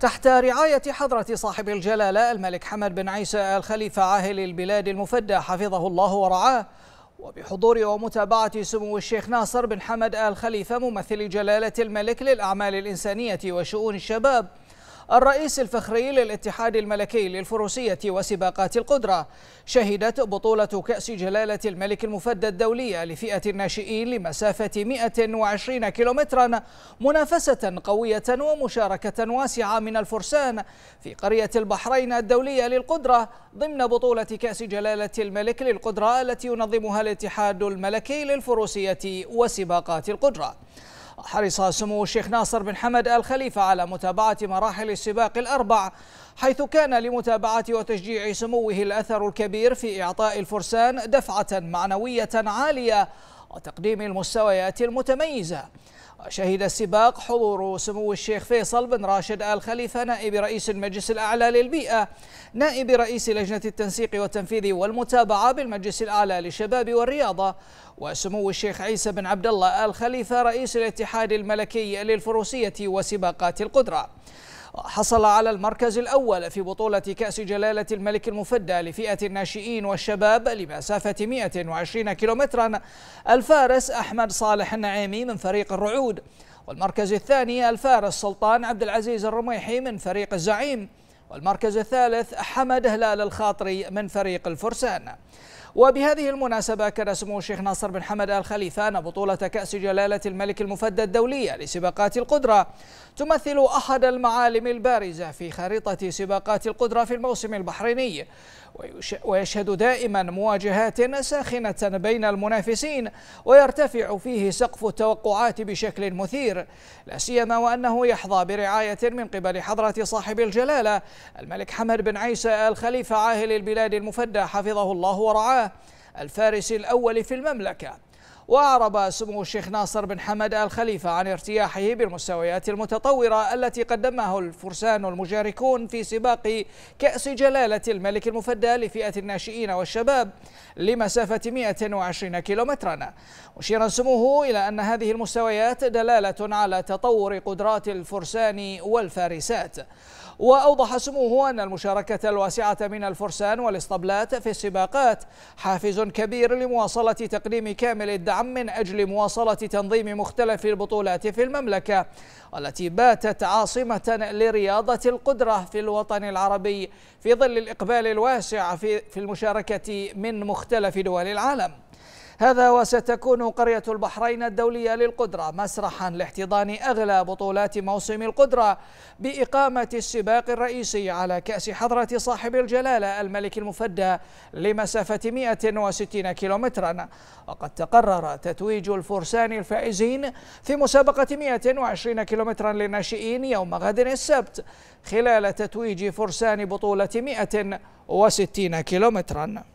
تحت رعاية حضرة صاحب الجلالة الملك حمد بن عيسى الخليفة عاهل البلاد المفدى حفظه الله ورعاه وبحضور ومتابعة سمو الشيخ ناصر بن حمد آل خليفة ممثل جلالة الملك للأعمال الإنسانية وشؤون الشباب الرئيس الفخري للاتحاد الملكي للفروسية وسباقات القدرة شهدت بطولة كأس جلالة الملك المفدى الدولية لفئة الناشئين لمسافة 120 كيلومترا منافسة قوية ومشاركة واسعة من الفرسان في قرية البحرين الدولية للقدرة ضمن بطولة كأس جلالة الملك للقدرة التي ينظمها الاتحاد الملكي للفروسية وسباقات القدرة وحرص سمو الشيخ ناصر بن حمد آل خليفة على متابعة مراحل السباق الأربع حيث كان لمتابعة وتشجيع سموه الأثر الكبير في إعطاء الفرسان دفعة معنوية عالية وتقديم المستويات المتميزة شهد السباق حضور سمو الشيخ فيصل بن راشد آل خليفة نائب رئيس المجلس الأعلى للبيئة نائب رئيس لجنة التنسيق والتنفيذ والمتابعة بالمجلس الأعلى للشباب والرياضة وسمو الشيخ عيسى بن عبد الله آل خليفة رئيس الاتحاد الملكي للفروسية وسباقات القدرة حصل على المركز الأول في بطولة كأس جلالة الملك المفدى لفئة الناشئين والشباب لمسافة 120 كيلومترا الفارس أحمد صالح النعيمي من فريق الرعود والمركز الثاني الفارس سلطان عبد العزيز الرميحي من فريق الزعيم والمركز الثالث حمد هلال الخاطري من فريق الفرسان وبهذه المناسبة أكد سمو الشيخ ناصر بن حمد آل خليفة أن بطولة كأس جلالة الملك المفدى الدولية لسباقات القدرة تمثل أحد المعالم البارزة في خريطة سباقات القدرة في الموسم البحريني ويشهد دائما مواجهات ساخنة بين المنافسين ويرتفع فيه سقف التوقعات بشكل مثير لا سيما وأنه يحظى برعاية من قبل حضرة صاحب الجلالة الملك حمد بن عيسى آل خليفة عاهل البلاد المفدى حفظه الله ورعاه الفارس الأول في المملكة وأعرب سمو الشيخ ناصر بن حمد الخليفة عن ارتياحه بالمستويات المتطورة التي قدمه الفرسان المجاركون في سباق كأس جلالة الملك المفدى لفئة الناشئين والشباب لمسافة 120 كيلومترا مشيرا سموه إلى أن هذه المستويات دلالة على تطور قدرات الفرسان والفارسات وأوضح سموه أن المشاركة الواسعة من الفرسان والإسطبلات في السباقات حافز كبير لمواصلة تقديم كامل الدعم العام من أجل مواصلة تنظيم مختلف البطولات في المملكة والتي باتت عاصمة لرياضة القدرة في الوطن العربي في ظل الإقبال الواسع في المشاركة من مختلف دول العالم هذا وستكون قرية البحرين الدولية للقدرة مسرحا لاحتضان أغلى بطولات موسم القدرة بإقامة السباق الرئيسي على كأس حضرة صاحب الجلالة الملك المفدى لمسافة 160 كيلومترا وقد تقرر تتويج الفرسان الفائزين في مسابقة 120 كيلومترا للناشئين يوم غد السبت خلال تتويج فرسان بطولة 160 كيلومترا